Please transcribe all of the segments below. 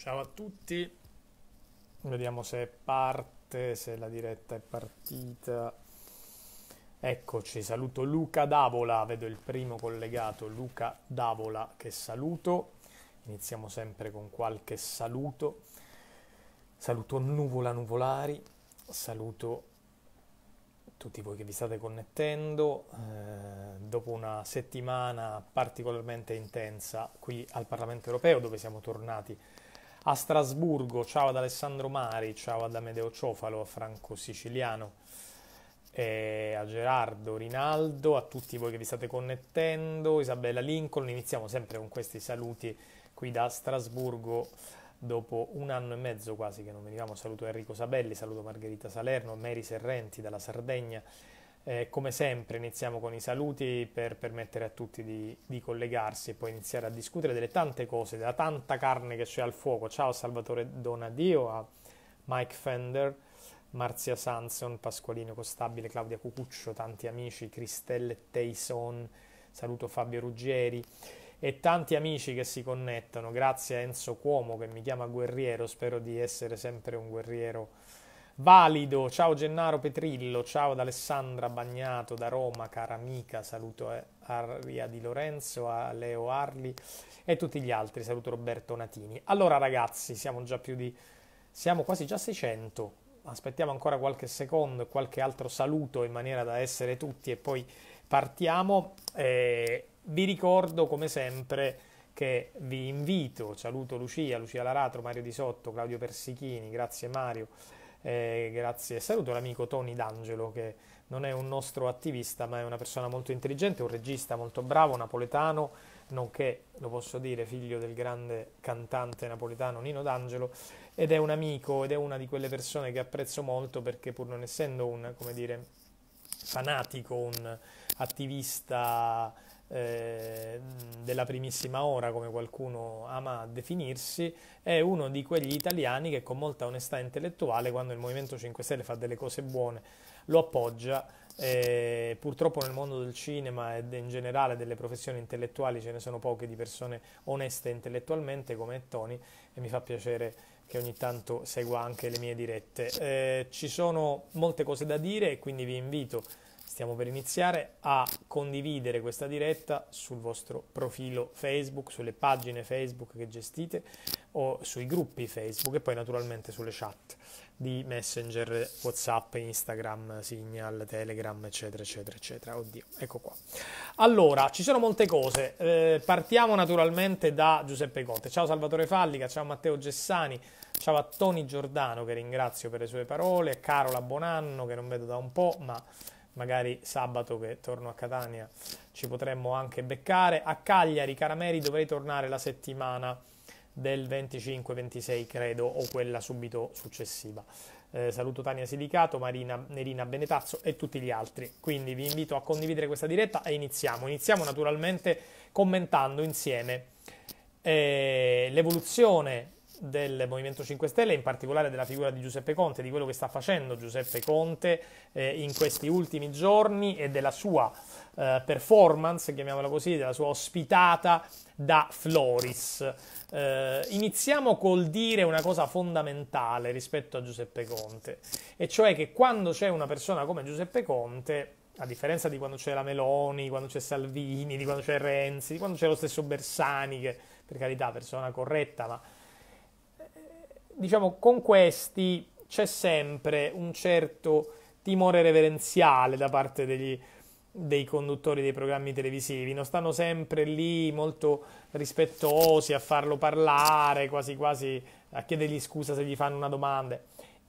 Ciao a tutti, vediamo se parte, se la diretta è partita. Eccoci, saluto Luca Davola, vedo il primo collegato, Luca Davola che saluto. Iniziamo sempre con qualche saluto. Saluto Nuvola Nuvolari, saluto tutti voi che vi state connettendo. Eh, dopo una settimana particolarmente intensa qui al Parlamento europeo dove siamo tornati a Strasburgo. Ciao ad Alessandro Mari, ciao ad Amedeo Ciofalo, a Franco Siciliano, a Gerardo Rinaldo, a tutti voi che vi state connettendo, Isabella Lincoln. Iniziamo sempre con questi saluti qui da Strasburgo. Dopo un anno e mezzo quasi che non venivamo, saluto Enrico Sabelli, saluto Margherita Salerno, Mary Serrenti dalla Sardegna, eh, come sempre iniziamo con i saluti per permettere a tutti di, di, collegarsi e poi iniziare a discutere delle tante cose, della tanta carne che c'è al fuoco. Ciao Salvatore Donadio, a Mike Fender, Marzia Sanson, Pasqualino Costabile, Claudia Cucuccio, tanti amici, Cristelle Teison, saluto Fabio Ruggeri e tanti amici che si connettono. Grazie a Enzo Cuomo che mi chiama guerriero, spero di essere sempre un guerriero Valido, ciao Gennaro Petrillo, ciao ad Alessandra Bagnato da Roma, cara amica, saluto a eh, Aria Di Lorenzo, a Leo Arli e tutti gli altri, saluto Roberto Natini. Allora ragazzi, siamo già più di... siamo quasi già 600, aspettiamo ancora qualche secondo e qualche altro saluto in maniera da essere tutti e poi partiamo. Eh, vi ricordo come sempre che vi invito, saluto Lucia, Lucia Laratro, Mario Di Sotto, Claudio Persichini, grazie Mario eh, grazie, saluto l'amico Tony D'Angelo che non è un nostro attivista ma è una persona molto intelligente, un regista molto bravo, napoletano, nonché, lo posso dire, figlio del grande cantante napoletano Nino D'Angelo ed è un amico ed è una di quelle persone che apprezzo molto perché pur non essendo un, come dire, fanatico, un attivista eh, della primissima ora, come qualcuno ama definirsi, è uno di quegli italiani che con molta onestà intellettuale, quando il Movimento 5 Stelle fa delle cose buone, lo appoggia. Eh, purtroppo nel mondo del cinema e in generale delle professioni intellettuali ce ne sono poche di persone oneste intellettualmente come Tony e mi fa piacere che ogni tanto segua anche le mie dirette. Eh, ci sono molte cose da dire e quindi vi invito stiamo per iniziare a condividere questa diretta sul vostro profilo Facebook, sulle pagine Facebook che gestite o sui gruppi Facebook e poi naturalmente sulle chat di Messenger, WhatsApp, Instagram, Signal, Telegram, eccetera, eccetera, eccetera. Oddio, ecco qua. Allora, ci sono molte cose. Eh, partiamo naturalmente da Giuseppe Conte. Ciao Salvatore Fallica, ciao Matteo Gessani, ciao a Tony Giordano che ringrazio per le sue parole, Carola Bonanno che non vedo da un po', ma magari sabato che torno a Catania ci potremmo anche beccare. A Cagliari, Carameri, dovrei tornare la settimana del 25-26 credo o quella subito successiva. Eh, saluto Tania Silicato, Marina Nerina Benetazzo e tutti gli altri. Quindi vi invito a condividere questa diretta e iniziamo. Iniziamo naturalmente commentando insieme eh, l'evoluzione del Movimento 5 Stelle, in particolare della figura di Giuseppe Conte, di quello che sta facendo Giuseppe Conte eh, in questi ultimi giorni e della sua eh, performance, chiamiamola così, della sua ospitata da Floris. Eh, iniziamo col dire una cosa fondamentale rispetto a Giuseppe Conte, e cioè che quando c'è una persona come Giuseppe Conte, a differenza di quando c'è la Meloni, quando c'è Salvini, di quando c'è Renzi, di quando c'è lo stesso Bersani, che per carità persona corretta, ma diciamo, con questi c'è sempre un certo timore reverenziale da parte degli, dei conduttori dei programmi televisivi, non stanno sempre lì molto rispettosi a farlo parlare, quasi quasi a chiedergli scusa se gli fanno una domanda.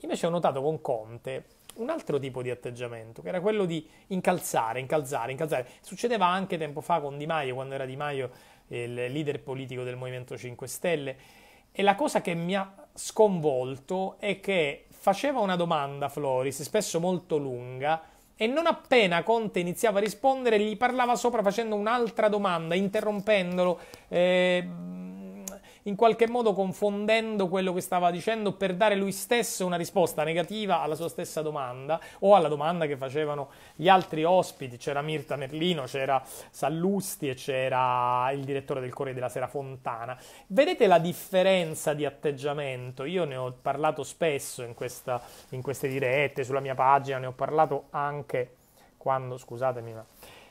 Invece ho notato con Conte un altro tipo di atteggiamento, che era quello di incalzare, incalzare, incalzare. Succedeva anche tempo fa con Di Maio, quando era Di Maio il leader politico del Movimento 5 Stelle. E la cosa che mi ha sconvolto è che faceva una domanda a Floris, spesso molto lunga, e non appena Conte iniziava a rispondere gli parlava sopra facendo un'altra domanda, interrompendolo. Eh, in qualche modo confondendo quello che stava dicendo per dare lui stesso una risposta negativa alla sua stessa domanda o alla domanda che facevano gli altri ospiti. C'era Mirta Merlino, c'era Sallusti e c'era il direttore del Corriere della Sera Fontana. Vedete la differenza di atteggiamento? Io ne ho parlato spesso in, questa, in queste dirette, sulla mia pagina, ne ho parlato anche quando, scusatemi, ma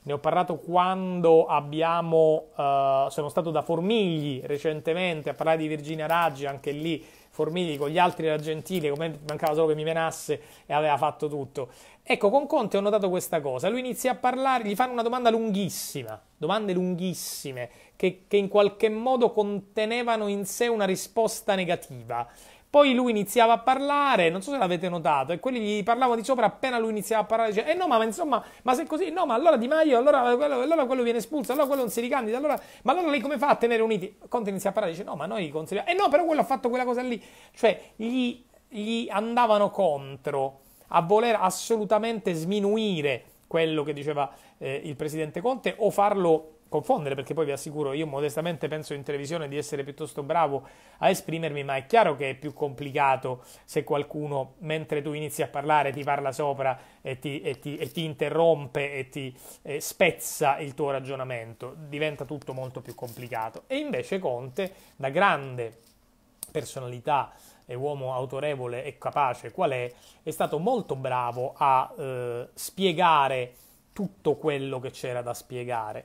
ne ho parlato quando abbiamo, eh, sono stato da Formigli recentemente a parlare di Virginia Raggi, anche lì Formigli con gli altri era gentile, come mancava solo che mi menasse e aveva fatto tutto. Ecco, con Conte ho notato questa cosa, lui inizia a parlare, gli fanno una domanda lunghissima, domande lunghissime, che, che in qualche modo contenevano in sé una risposta negativa poi lui iniziava a parlare, non so se l'avete notato, e quelli gli parlavano di sopra appena lui iniziava a parlare, dice, eh no, ma insomma, ma se è così, no, ma allora Di Maio, allora quello, allora quello viene espulso, allora quello non si ricandida, allora, ma allora lei come fa a tenere uniti? Conte inizia a parlare, dice, no, ma noi consigliamo, eh no, però quello ha fatto quella cosa lì, cioè gli, gli andavano contro a voler assolutamente sminuire quello che diceva eh, il presidente Conte o farlo confondere perché poi vi assicuro io modestamente penso in televisione di essere piuttosto bravo a esprimermi ma è chiaro che è più complicato se qualcuno mentre tu inizi a parlare ti parla sopra e ti, e ti, e ti interrompe e ti eh, spezza il tuo ragionamento diventa tutto molto più complicato e invece Conte da grande personalità e uomo autorevole e capace qual è è stato molto bravo a eh, spiegare tutto quello che c'era da spiegare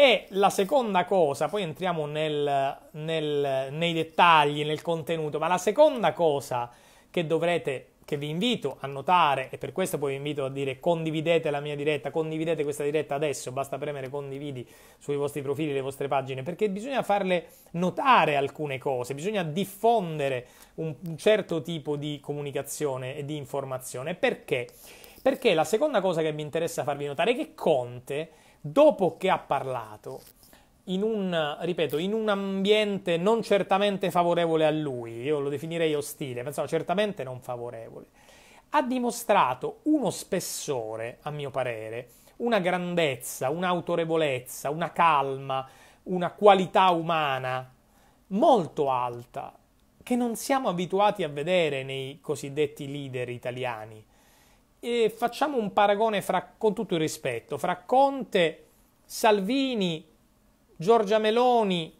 e la seconda cosa, poi entriamo nel, nel, nei dettagli, nel contenuto, ma la seconda cosa che dovrete, che vi invito a notare, e per questo poi vi invito a dire condividete la mia diretta, condividete questa diretta adesso, basta premere condividi sui vostri profili, le vostre pagine, perché bisogna farle notare alcune cose, bisogna diffondere un, un certo tipo di comunicazione e di informazione. Perché? Perché la seconda cosa che mi interessa farvi notare è che Conte dopo che ha parlato, in un, ripeto, in un ambiente non certamente favorevole a lui, io lo definirei ostile, ma certamente non favorevole, ha dimostrato uno spessore, a mio parere, una grandezza, un'autorevolezza, una calma, una qualità umana molto alta che non siamo abituati a vedere nei cosiddetti leader italiani. E facciamo un paragone fra, con tutto il rispetto fra Conte, Salvini, Giorgia Meloni,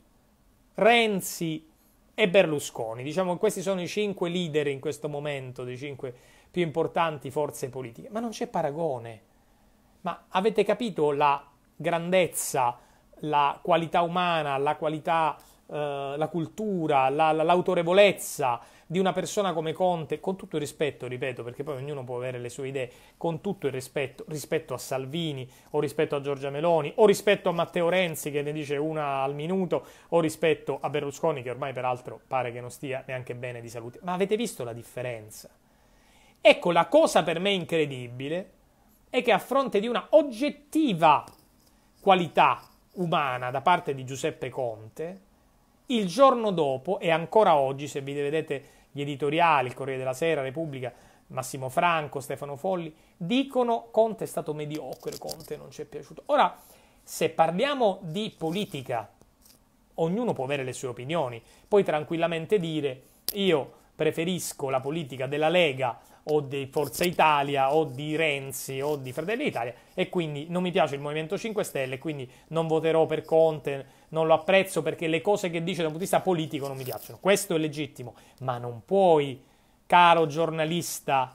Renzi e Berlusconi. Diciamo che questi sono i cinque leader in questo momento, dei cinque più importanti forze politiche. Ma non c'è paragone. Ma avete capito la grandezza, la qualità umana, la qualità eh, la cultura, la, la, l'autorevolezza di una persona come Conte, con tutto il rispetto, ripeto, perché poi ognuno può avere le sue idee, con tutto il rispetto, rispetto a Salvini o rispetto a Giorgia Meloni o rispetto a Matteo Renzi che ne dice una al minuto o rispetto a Berlusconi che ormai peraltro pare che non stia neanche bene di salute. Ma avete visto la differenza? Ecco, la cosa per me incredibile è che a fronte di una oggettiva qualità umana da parte di Giuseppe Conte, il giorno dopo, e ancora oggi, se vi vedete gli editoriali, il Corriere della Sera, Repubblica, Massimo Franco, Stefano Folli, dicono Conte è stato mediocre, Conte non ci è piaciuto. Ora, se parliamo di politica, ognuno può avere le sue opinioni, puoi tranquillamente dire io preferisco la politica della Lega o di Forza Italia o di Renzi o di Fratelli d'Italia e quindi non mi piace il Movimento 5 Stelle, quindi non voterò per Conte non lo apprezzo perché le cose che dice da un punto di vista politico non mi piacciono. Questo è legittimo, ma non puoi, caro giornalista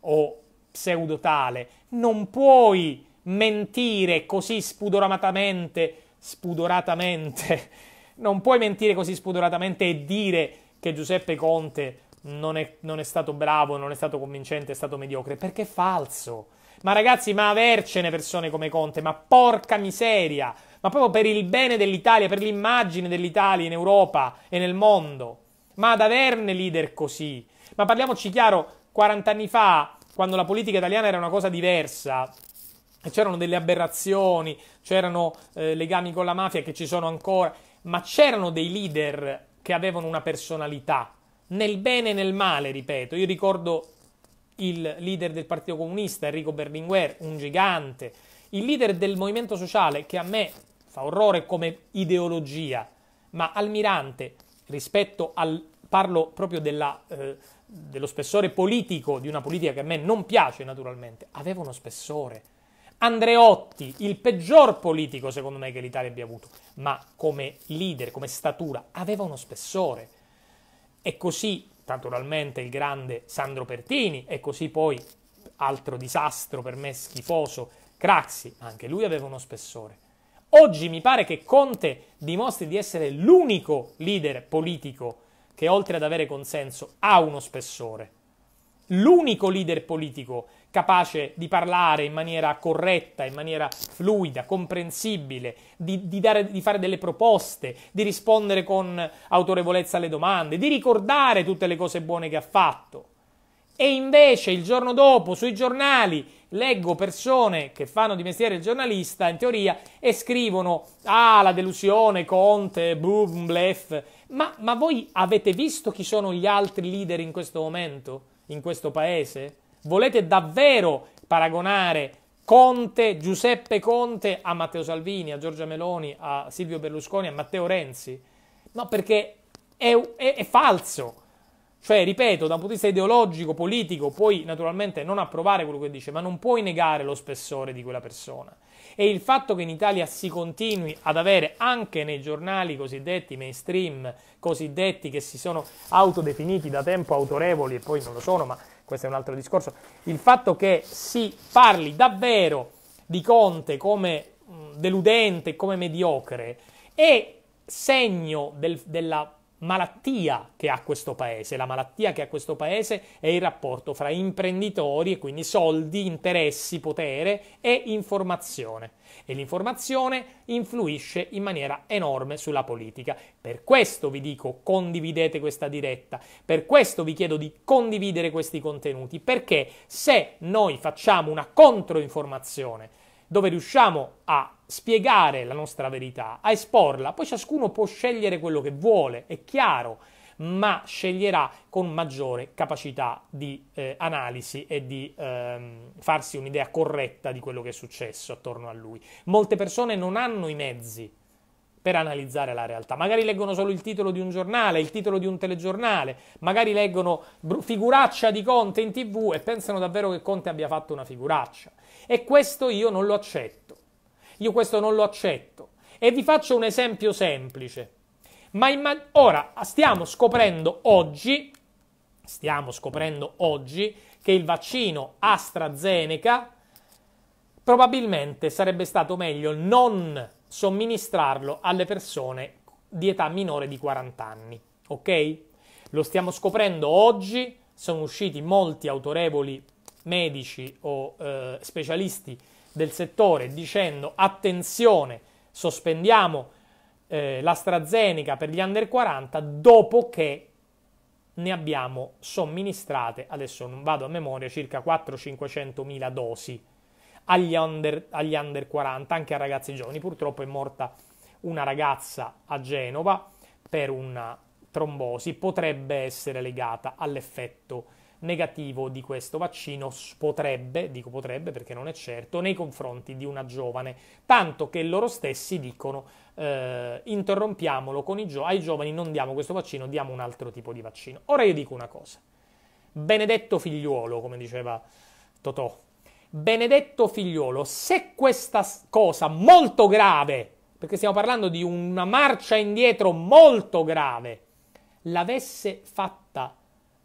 o pseudotale, non puoi mentire così spudoratamente, spudoratamente, non puoi mentire così spudoratamente e dire che Giuseppe Conte non è, non è, stato bravo, non è stato convincente, è stato mediocre, perché è falso. Ma ragazzi, ma avercene persone come Conte, ma porca miseria, ma proprio per il bene dell'Italia, per l'immagine dell'Italia in Europa e nel mondo. Ma ad averne leader così. Ma parliamoci chiaro, 40 anni fa, quando la politica italiana era una cosa diversa, c'erano delle aberrazioni, c'erano eh, legami con la mafia che ci sono ancora, ma c'erano dei leader che avevano una personalità, nel bene e nel male, ripeto. Io ricordo il leader del Partito Comunista, Enrico Berlinguer, un gigante, il leader del movimento sociale che a me fa orrore come ideologia, ma Almirante rispetto al parlo proprio della, eh, dello spessore politico di una politica che a me non piace naturalmente, aveva uno spessore. Andreotti, il peggior politico secondo me che l'Italia abbia avuto, ma come leader, come statura, aveva uno spessore. E così naturalmente il grande Sandro Pertini e così poi altro disastro per me schifoso, Craxi, anche lui aveva uno spessore. Oggi mi pare che Conte dimostri di essere l'unico leader politico che oltre ad avere consenso ha uno spessore. L'unico leader politico capace di parlare in maniera corretta, in maniera fluida, comprensibile, di, di, dare, di, fare delle proposte, di rispondere con autorevolezza alle domande, di ricordare tutte le cose buone che ha fatto. E invece il giorno dopo sui giornali leggo persone che fanno di mestiere il giornalista, in teoria, e scrivono, ah, la delusione, Conte, boom, blef. Ma, ma voi avete visto chi sono gli altri leader in questo momento, in questo paese? Volete davvero paragonare Conte, Giuseppe Conte, a Matteo Salvini, a Giorgia Meloni, a Silvio Berlusconi, a Matteo Renzi? No, perché è, è, è falso. Cioè, ripeto, da un punto di vista ideologico, politico, puoi naturalmente non approvare quello che dice, ma non puoi negare lo spessore di quella persona. E il fatto che in Italia si continui ad avere anche nei giornali cosiddetti mainstream, cosiddetti che si sono autodefiniti da tempo autorevoli e poi non lo sono, ma questo è un altro discorso, il fatto che si parli davvero di Conte come deludente, come mediocre, è segno del, della malattia che ha questo paese. La malattia che ha questo paese è il rapporto fra imprenditori, e quindi soldi, interessi, potere e informazione. E l'informazione influisce in maniera enorme sulla politica. Per questo vi dico condividete questa diretta, per questo vi chiedo di condividere questi contenuti, perché se noi facciamo una controinformazione dove riusciamo a spiegare la nostra verità, a esporla. Poi ciascuno può scegliere quello che vuole, è chiaro, ma sceglierà con maggiore capacità di eh, analisi e di ehm, farsi un'idea corretta di quello che è successo attorno a lui. Molte persone non hanno i mezzi per analizzare la realtà. Magari leggono solo il titolo di un giornale, il titolo di un telegiornale, magari leggono figuraccia di Conte in tv e pensano davvero che Conte abbia fatto una figuraccia. E questo io non lo accetto. Io questo non lo accetto. E vi faccio un esempio semplice. Ma immag- ora stiamo scoprendo oggi, stiamo scoprendo oggi che il vaccino AstraZeneca probabilmente sarebbe stato meglio non somministrarlo alle persone di età minore di 40 anni, ok? Lo stiamo scoprendo oggi, sono usciti molti autorevoli medici o eh, specialisti del settore dicendo attenzione, sospendiamo eh, l'AstraZeneca per gli under 40 dopo che ne abbiamo somministrate, adesso non vado a memoria, circa 400 500 mila dosi agli under, agli under 40, anche a ragazzi giovani. Purtroppo è morta una ragazza a Genova per una trombosi, potrebbe essere legata all'effetto negativo di questo vaccino potrebbe, dico potrebbe perché non è certo, nei confronti di una giovane, tanto che loro stessi dicono eh, interrompiamolo con i gio- ai giovani, non diamo questo vaccino, diamo un altro tipo di vaccino. Ora io dico una cosa, benedetto figliuolo, come diceva Totò, benedetto figliuolo, se questa cosa molto grave, perché stiamo parlando di una marcia indietro molto grave, l'avesse fatta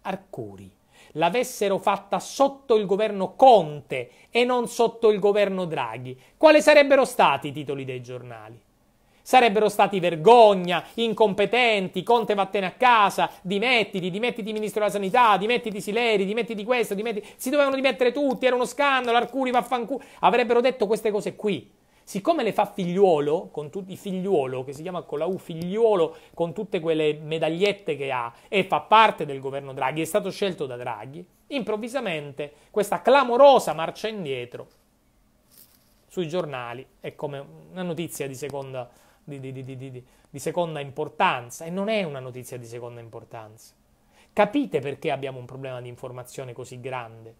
Arcuri l'avessero fatta sotto il governo Conte e non sotto il governo Draghi, quali sarebbero stati i titoli dei giornali? Sarebbero stati vergogna, incompetenti, Conte vattene a casa, dimettiti, dimettiti ministro della sanità, dimettiti Sileri, dimettiti questo, dimettiti... Si dovevano dimettere tutti, era uno scandalo, Arcuri vaffanculo... Avrebbero detto queste cose qui. Siccome le fa figliuolo, con tutti i figliuolo, che si chiama con la U figliuolo, con tutte quelle medagliette che ha e fa parte del governo Draghi, è stato scelto da Draghi, improvvisamente questa clamorosa marcia indietro sui giornali è come una notizia di seconda, di, di, di, seconda importanza e non è una notizia di seconda importanza. Capite perché abbiamo un problema di informazione così grande?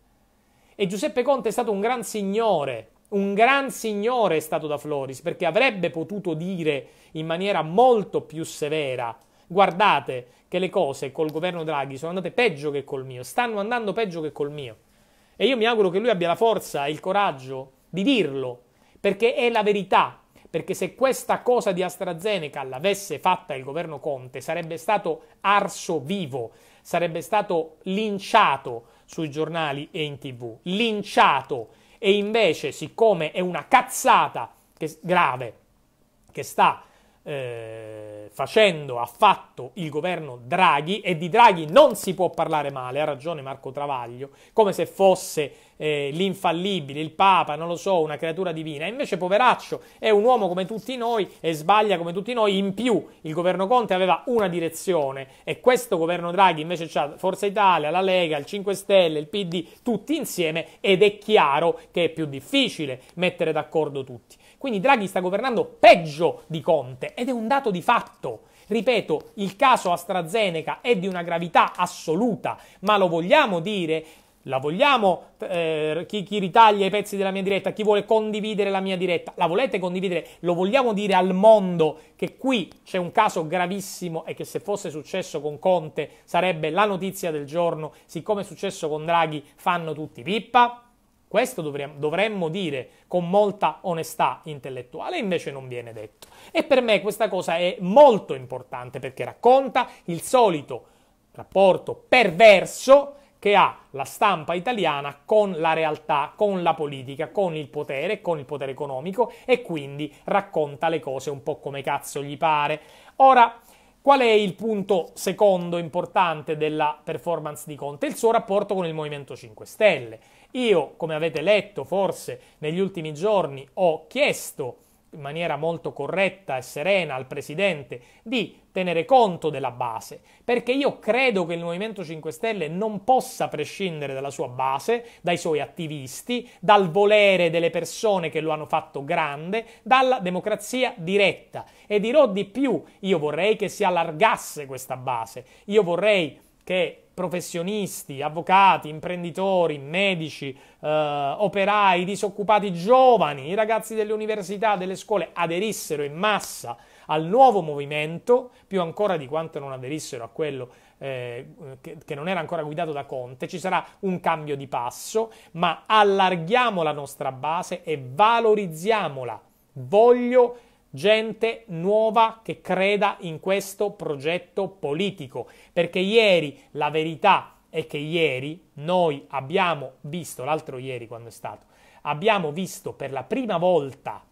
E Giuseppe Conte è stato un gran signore un gran signore è stato da Floris perché avrebbe potuto dire in maniera molto più severa guardate che le cose col governo Draghi sono andate peggio che col mio, stanno andando peggio che col mio. E io mi auguro che lui abbia la forza e il coraggio di dirlo, perché è la verità. Perché se questa cosa di AstraZeneca l'avesse fatta il governo Conte, sarebbe stato arso vivo, sarebbe stato linciato sui giornali e in tv. Linciato e invece siccome è una cazzata che, grave che sta eh, facendo, ha fatto il governo Draghi e di Draghi non si può parlare male, ha ragione Marco Travaglio, come se fosse eh, l'infallibile, il Papa, non lo so, una creatura divina. Invece, poveraccio, è un uomo come tutti noi e sbaglia come tutti noi. In più, il governo Conte aveva una direzione e questo governo Draghi invece ha Forza Italia, la Lega, il 5 Stelle, il PD, tutti insieme ed è chiaro che è più difficile mettere d'accordo tutti. Quindi Draghi sta governando peggio di Conte ed è un dato di fatto. Ripeto, il caso AstraZeneca è di una gravità assoluta, ma lo vogliamo dire la vogliamo? Eh, chi, chi, ritaglia i pezzi della mia diretta? Chi vuole condividere la mia diretta? La volete condividere? Lo vogliamo dire al mondo che qui c'è un caso gravissimo e che se fosse successo con Conte sarebbe la notizia del giorno, siccome è successo con Draghi fanno tutti pippa? Questo dovremmo, dovremmo dire con molta onestà intellettuale, invece non viene detto. E per me questa cosa è molto importante perché racconta il solito rapporto perverso che ha la stampa italiana con la realtà, con la politica, con il potere, con il potere economico e quindi racconta le cose un po' come cazzo gli pare. Ora, qual è il punto secondo importante della performance di Conte? Il suo rapporto con il Movimento 5 Stelle. Io, come avete letto forse negli ultimi giorni, ho chiesto in maniera molto corretta e serena al Presidente di tenere conto della base, perché io credo che il Movimento 5 Stelle non possa prescindere dalla sua base, dai suoi attivisti, dal volere delle persone che lo hanno fatto grande, dalla democrazia diretta. E dirò di più, io vorrei che si allargasse questa base, io vorrei che professionisti, avvocati, imprenditori, medici, eh, operai, disoccupati giovani, i ragazzi delle università, delle scuole aderissero in massa al nuovo movimento, più ancora di quanto non aderissero a quello eh, che, che non era ancora guidato da Conte, ci sarà un cambio di passo, ma allarghiamo la nostra base e valorizziamola. Voglio gente nuova che creda in questo progetto politico, perché ieri la verità è che ieri noi abbiamo visto, l'altro ieri quando è stato, abbiamo visto per la prima volta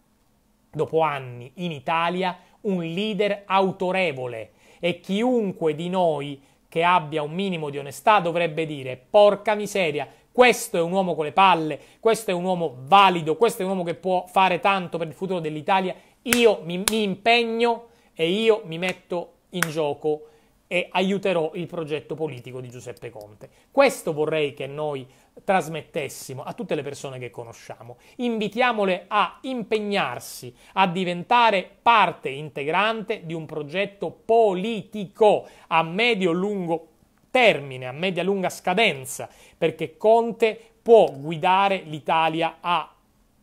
dopo anni in Italia un leader autorevole e chiunque di noi che abbia un minimo di onestà dovrebbe dire porca miseria, questo è un uomo con le palle, questo è un uomo valido, questo è un uomo che può fare tanto per il futuro dell'Italia io mi, mi impegno e io mi metto in gioco e aiuterò il progetto politico di Giuseppe Conte. Questo vorrei che noi trasmettessimo a tutte le persone che conosciamo. Invitiamole a impegnarsi, a diventare parte integrante di un progetto politico a medio-lungo termine, a media-lunga scadenza, perché Conte può guidare l'Italia a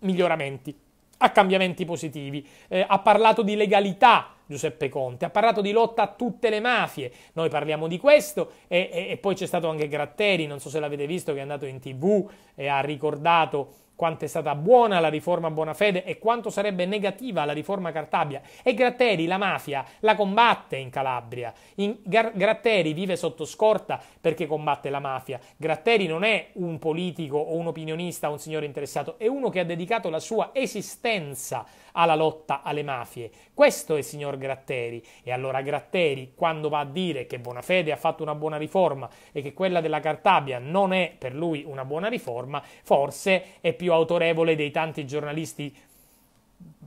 miglioramenti a cambiamenti positivi. Eh, ha parlato di legalità Giuseppe Conte, ha parlato di lotta a tutte le mafie, noi parliamo di questo e, e, e poi c'è stato anche Gratteri, non so se l'avete visto, che è andato in tv e ha ricordato quanto è stata buona la riforma Bonafede e quanto sarebbe negativa la riforma Cartabia. E Gratteri, la mafia, la combatte in Calabria. In, Gar, Gratteri vive sotto scorta perché combatte la mafia. Gratteri non è un politico o un opinionista o un signore interessato, è uno che ha dedicato la sua esistenza alla lotta alle mafie. Questo è il signor Gratteri. E allora Gratteri, quando va a dire che Bonafede ha fatto una buona riforma e che quella della Cartabia non è per lui una buona riforma, forse è più più autorevole dei tanti giornalisti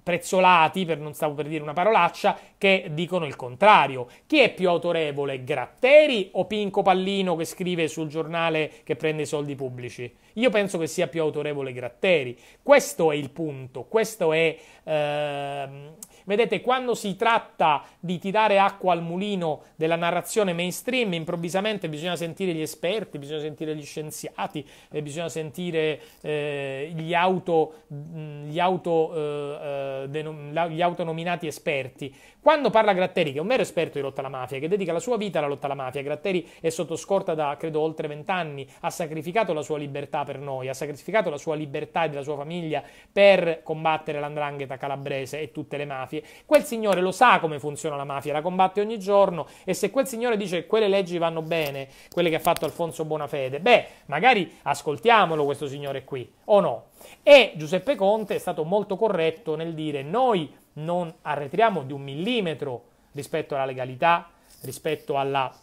prezzolati, per non stavo per dire una parolaccia, che dicono il contrario. Chi è più autorevole, Gratteri o Pinco Pallino che scrive sul giornale che prende i soldi pubblici? Io penso che sia più autorevole Gratteri. Questo è il punto, questo è... Ehm, vedete, quando si tratta di tirare acqua al mulino della narrazione mainstream, improvvisamente bisogna sentire gli esperti, bisogna sentire gli scienziati, eh, bisogna sentire eh, gli, auto, gli, auto, eh, eh denom- gli autonominati esperti. Quando parla Gratteri, che è un vero esperto di lotta alla mafia, che dedica la sua vita alla lotta alla mafia, Gratteri è sotto scorta da credo oltre vent'anni, ha sacrificato la sua libertà per noi, ha sacrificato la sua libertà e della sua famiglia per combattere l'andrangheta calabrese e tutte le mafie. Quel signore lo sa come funziona la mafia, la combatte ogni giorno e se quel signore dice che quelle leggi vanno bene, quelle che ha fatto Alfonso Bonafede, beh, magari ascoltiamolo questo signore qui, o no? E Giuseppe Conte è stato molto corretto nel dire noi non arretriamo di un millimetro rispetto alla legalità, rispetto alla,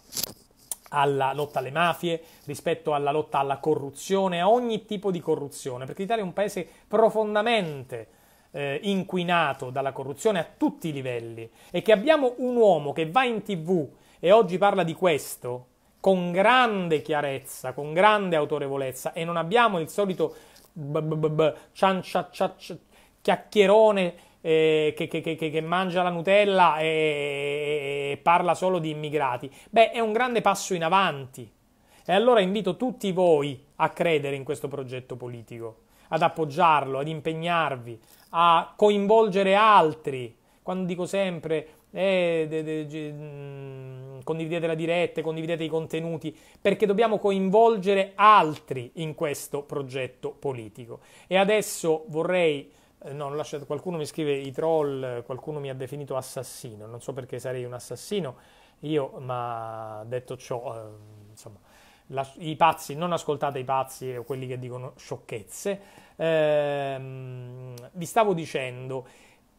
alla, lotta alle mafie, rispetto alla lotta alla corruzione, a ogni tipo di corruzione, perché l'Italia è un paese profondamente eh, inquinato dalla corruzione a tutti i livelli e che abbiamo un uomo che va in tv e oggi parla di questo con grande chiarezza, con grande autorevolezza e non abbiamo il solito b- chiacchierone eh, che, che, che, che, mangia la Nutella e, e parla solo di immigrati. Beh, è un grande passo in avanti. E allora invito tutti voi a credere in questo progetto politico, ad appoggiarlo, ad impegnarvi, a coinvolgere altri. Quando dico sempre eh, de, de, de, mm, condividete la diretta, condividete i contenuti, perché dobbiamo coinvolgere altri in questo progetto politico. E adesso vorrei eh, no, lasciato, qualcuno mi scrive i troll, qualcuno mi ha definito assassino, non so perché sarei un assassino, io, ma detto ciò, eh, insomma, la, i pazzi, non ascoltate i pazzi o quelli che dicono sciocchezze. Eh, vi stavo dicendo,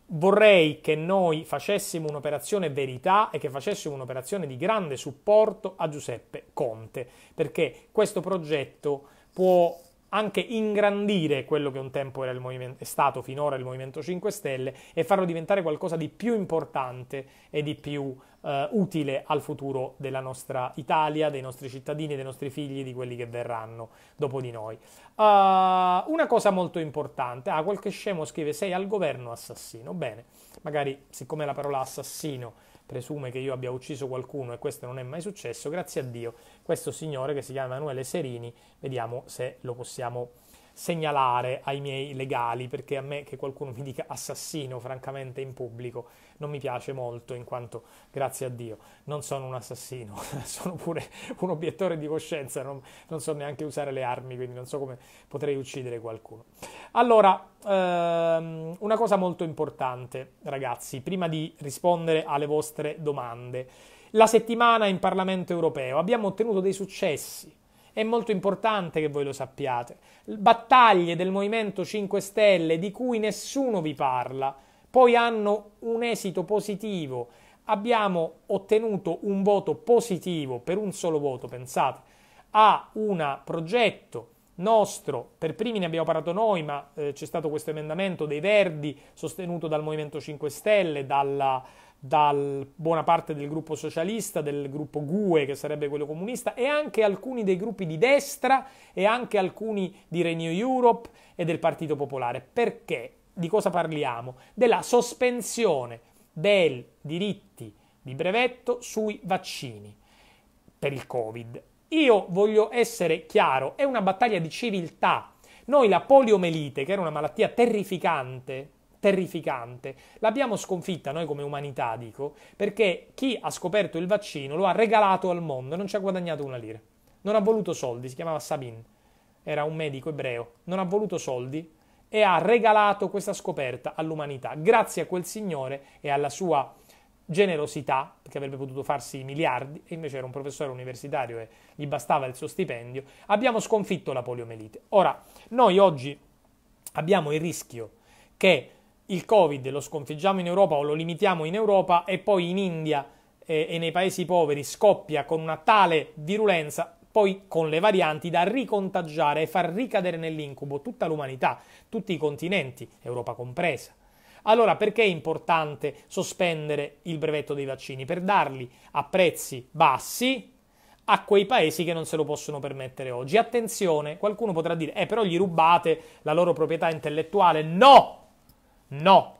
vorrei che noi facessimo un'operazione verità e che facessimo un'operazione di grande supporto a Giuseppe Conte, perché questo progetto può anche ingrandire quello che un tempo è stato finora il Movimento 5 Stelle e farlo diventare qualcosa di più importante e di più eh, utile al futuro della nostra Italia, dei nostri cittadini, dei nostri figli, di quelli che verranno dopo di noi. Uh, una cosa molto importante, ah, qualche scemo scrive sei al governo assassino, bene, magari siccome la parola assassino presume che io abbia ucciso qualcuno e questo non è mai successo, grazie a Dio, questo signore che si chiama Emanuele Serini, vediamo se lo possiamo segnalare ai miei legali, perché a me che qualcuno mi dica assassino, francamente, in pubblico non mi piace molto, in quanto, grazie a Dio, non sono un assassino, sono pure un obiettore di coscienza, non, non, so neanche usare le armi, quindi non so come potrei uccidere qualcuno. Allora, ehm, una cosa molto importante, ragazzi, prima di rispondere alle vostre domande. La settimana in Parlamento europeo abbiamo ottenuto dei successi è molto importante che voi lo sappiate. Battaglie del Movimento 5 Stelle di cui nessuno vi parla, poi hanno un esito positivo. Abbiamo ottenuto un voto positivo per un solo voto, pensate, a un progetto nostro, per primi ne abbiamo parlato noi, ma eh, c'è stato questo emendamento dei Verdi sostenuto dal Movimento 5 Stelle, dalla, da buona parte del gruppo socialista, del gruppo GUE, che sarebbe quello comunista, e anche alcuni dei gruppi di destra e anche alcuni di Renew Europe e del Partito Popolare. Perché? Di cosa parliamo? Della sospensione dei diritti di brevetto sui vaccini per il Covid. Io voglio essere chiaro, è una battaglia di civiltà. Noi la poliomelite, che era una malattia terrificante, terrificante. L'abbiamo sconfitta noi come umanità, dico, perché chi ha scoperto il vaccino lo ha regalato al mondo, non ci ha guadagnato una lira. Non ha voluto soldi, si chiamava Sabin, era un medico ebreo, non ha voluto soldi e ha regalato questa scoperta all'umanità, grazie a quel signore e alla sua generosità, perché avrebbe potuto farsi miliardi, e invece era un professore universitario e gli bastava il suo stipendio, abbiamo sconfitto la poliomelite. Ora, noi oggi abbiamo il rischio che il Covid lo sconfiggiamo in Europa o lo limitiamo in Europa e poi in India e, eh, e nei paesi poveri scoppia con una tale virulenza poi con le varianti da ricontagiare e far ricadere nell'incubo tutta l'umanità, tutti i continenti, Europa compresa. Allora perché è importante sospendere il brevetto dei vaccini? Per darli a prezzi bassi a quei paesi che non se lo possono permettere oggi. Attenzione, qualcuno potrà dire, eh però gli rubate la loro proprietà intellettuale. No! No,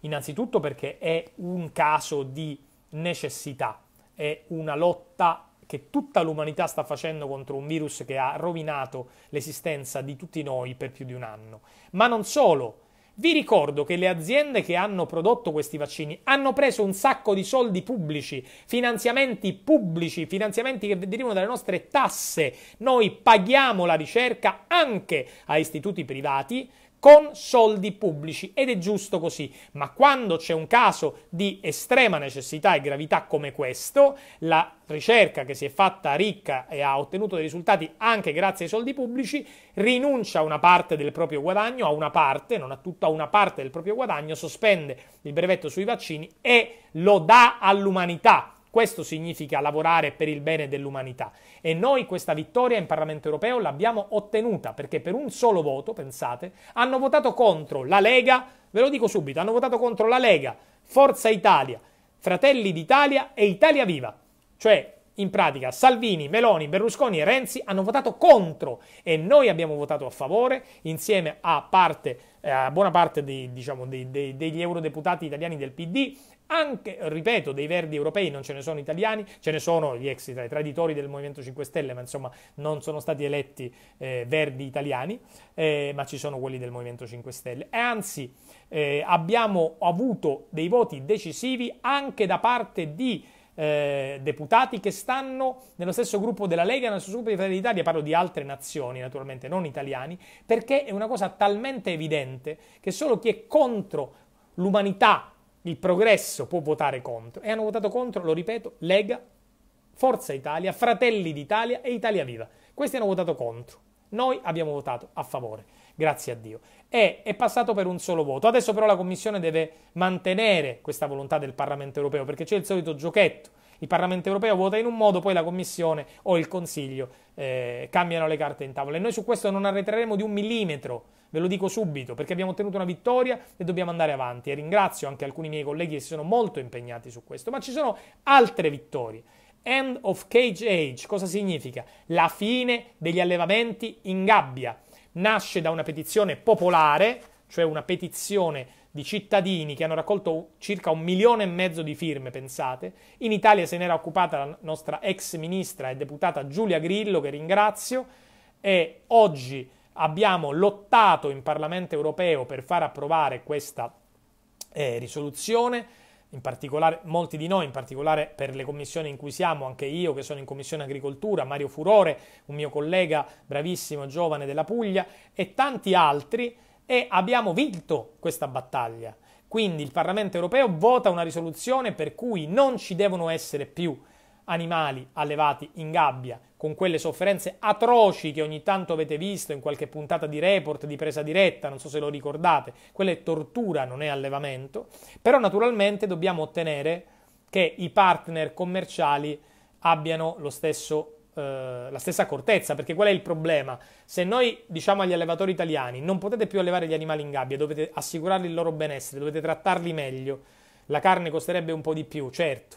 innanzitutto perché è un caso di necessità, è una lotta che tutta l'umanità sta facendo contro un virus che ha rovinato l'esistenza di tutti noi per più di un anno. Ma non solo. Vi ricordo che le aziende che hanno prodotto questi vaccini hanno preso un sacco di soldi pubblici, finanziamenti pubblici, finanziamenti che derivano dalle nostre tasse. Noi paghiamo la ricerca anche a istituti privati con soldi pubblici ed è giusto così, ma quando c'è un caso di estrema necessità e gravità come questo, la ricerca che si è fatta ricca e ha ottenuto dei risultati anche grazie ai soldi pubblici, rinuncia a una parte del proprio guadagno, a una parte, non a tutto, a una parte del proprio guadagno, sospende il brevetto sui vaccini e lo dà all'umanità questo significa lavorare per il bene dell'umanità e noi questa vittoria in Parlamento europeo l'abbiamo ottenuta perché per un solo voto, pensate, hanno votato contro la Lega, ve lo dico subito, hanno votato contro la Lega, Forza Italia, Fratelli d'Italia e Italia Viva. Cioè, in pratica, Salvini, Meloni, Berlusconi e Renzi hanno votato contro e noi abbiamo votato a favore insieme a parte, eh, buona parte dei, diciamo, dei, dei, degli eurodeputati italiani del PD anche, ripeto, dei verdi europei, non ce ne sono italiani, ce ne sono gli ex i traditori del Movimento 5 Stelle, ma insomma non sono stati eletti eh, verdi italiani, eh, ma ci sono quelli del Movimento 5 Stelle. E anzi, eh, abbiamo avuto dei voti decisivi anche da parte di eh, deputati che stanno nello stesso gruppo della Lega, nello stesso gruppo di Fratelli d'Italia, parlo di altre nazioni naturalmente, non italiani, perché è una cosa talmente evidente che solo chi è contro l'umanità il progresso può votare contro e hanno votato contro, lo ripeto, Lega, Forza Italia, Fratelli d'Italia e Italia Viva. Questi hanno votato contro. Noi abbiamo votato a favore, grazie a Dio. E è passato per un solo voto. Adesso però la Commissione deve mantenere questa volontà del Parlamento europeo perché c'è il solito giochetto il Parlamento europeo vota in un modo, poi la Commissione o il Consiglio eh, cambiano le carte in tavola. E noi su questo non arretreremo di un millimetro, ve lo dico subito, perché abbiamo ottenuto una vittoria e dobbiamo andare avanti. E ringrazio anche alcuni miei colleghi che si sono molto impegnati su questo. Ma ci sono altre vittorie. End of cage age, cosa significa? La fine degli allevamenti in gabbia. Nasce da una petizione popolare, cioè una petizione di cittadini che hanno raccolto circa un milione e mezzo di firme, pensate. In Italia se n'era occupata la nostra ex ministra e deputata Giulia Grillo, che ringrazio, e oggi abbiamo lottato in Parlamento europeo per far approvare questa eh, risoluzione in particolare molti di noi, in particolare per le commissioni in cui siamo, anche io che sono in commissione agricoltura, Mario Furore, un mio collega bravissimo giovane della Puglia e tanti altri e abbiamo vinto questa battaglia. Quindi il Parlamento europeo vota una risoluzione per cui non ci devono essere più animali allevati in gabbia con quelle sofferenze atroci che ogni tanto avete visto in qualche puntata di report di presa diretta, non so se lo ricordate, quella è tortura, non è allevamento, però naturalmente dobbiamo ottenere che i partner commerciali abbiano lo stesso eh, la stessa accortezza, perché qual è il problema? Se noi diciamo agli allevatori italiani non potete più allevare gli animali in gabbia, dovete assicurarli il loro benessere, dovete trattarli meglio, la carne costerebbe un po' di più, certo,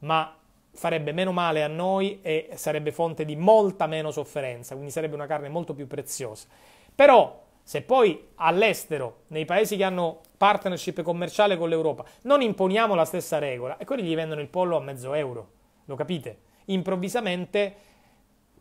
ma farebbe meno male a noi e sarebbe fonte di molta meno sofferenza, quindi sarebbe una carne molto più preziosa. Però se poi all'estero, nei paesi che hanno partnership commerciale con l'Europa, non imponiamo la stessa regola e quelli gli vendono il pollo a mezzo euro, lo capite? Improvvisamente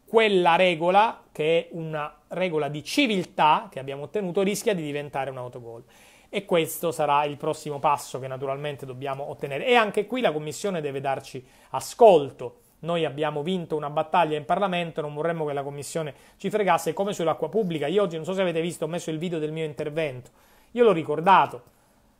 quella regola, che è una regola di civiltà che abbiamo ottenuto, rischia di diventare un autogol. E questo sarà il prossimo passo che naturalmente dobbiamo ottenere. E anche qui la Commissione deve darci ascolto. Noi abbiamo vinto una battaglia in Parlamento, non vorremmo che la Commissione ci fregasse come sull'acqua pubblica. Io oggi non so se avete visto, ho messo il video del mio intervento. Io l'ho ricordato.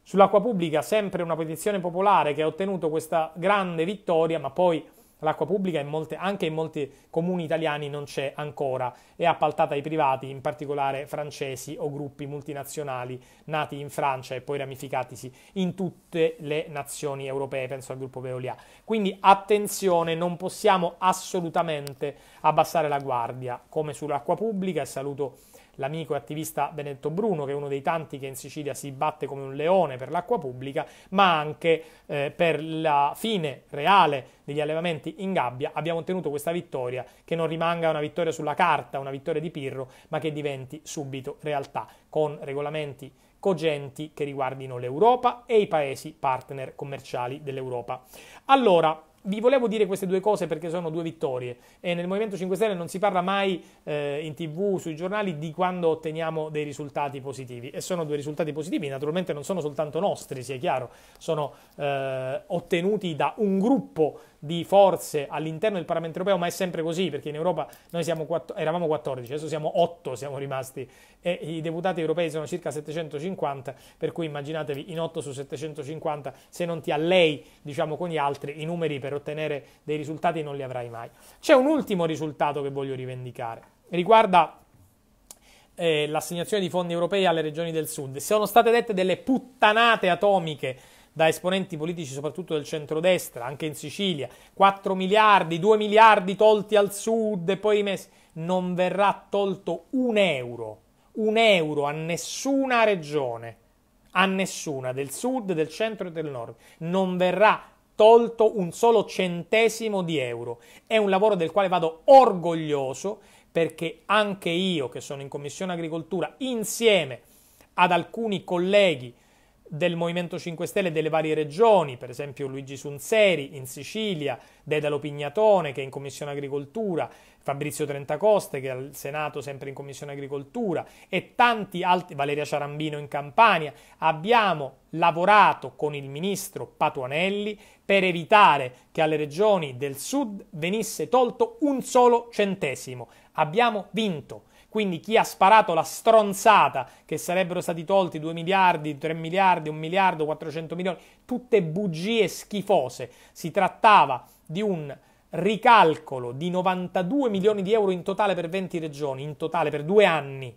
Sull'acqua pubblica sempre una petizione popolare che ha ottenuto questa grande vittoria, ma poi L'acqua pubblica in molte, anche in molti comuni italiani non c'è ancora, è appaltata ai privati, in particolare francesi o gruppi multinazionali nati in Francia e poi ramificatisi in tutte le nazioni europee, penso al gruppo Veolia. Quindi attenzione, non possiamo assolutamente abbassare la guardia, come sull'acqua pubblica e saluto l'amico e attivista Benedetto Bruno, che è uno dei tanti che in Sicilia si batte come un leone per l'acqua pubblica, ma anche eh, per la fine reale degli allevamenti in gabbia, abbiamo ottenuto questa vittoria che non rimanga una vittoria sulla carta, una vittoria di Pirro, ma che diventi subito realtà con regolamenti cogenti che riguardino l'Europa e i paesi partner commerciali dell'Europa. Allora, vi volevo dire queste due cose perché sono due vittorie e nel Movimento 5 Stelle non si parla mai eh, in tv, sui giornali di quando otteniamo dei risultati positivi e sono due risultati positivi, naturalmente non sono soltanto nostri, sia chiaro, sono eh, ottenuti da un gruppo di forze all'interno del Parlamento europeo, ma è sempre così, perché in Europa noi quatt- eravamo 14, adesso siamo 8 siamo rimasti e i deputati europei sono circa 750, per cui immaginatevi in 8 su 750, se non ti allei diciamo, con gli altri, i numeri per ottenere dei risultati non li avrai mai. C'è un ultimo risultato che voglio rivendicare, riguarda eh, l'assegnazione di fondi europei alle regioni del sud. Sono state dette delle puttanate atomiche da esponenti politici soprattutto del centrodestra, anche in Sicilia, 4 miliardi, 2 miliardi tolti al sud e poi messi, non verrà tolto un euro, un euro a nessuna regione, a nessuna del sud, del centro e del nord, non verrà tolto un solo centesimo di euro. È un lavoro del quale vado orgoglioso perché anche io che sono in Commissione Agricoltura insieme ad alcuni colleghi del Movimento 5 Stelle delle varie regioni, per esempio Luigi Sunzeri in Sicilia, Dedalo Pignatone che è in Commissione Agricoltura, Fabrizio Trentacoste che è al Senato sempre in Commissione Agricoltura e tanti altri, Valeria Ciarambino in Campania, abbiamo lavorato con il ministro Patuanelli per evitare che alle regioni del sud venisse tolto un solo centesimo. Abbiamo vinto quindi chi ha sparato la stronzata che sarebbero stati tolti 2 miliardi, 3 miliardi, 1 miliardo, 400 milioni, tutte bugie schifose. Si trattava di un ricalcolo di 92 milioni di euro in totale per 20 regioni, in totale per due anni,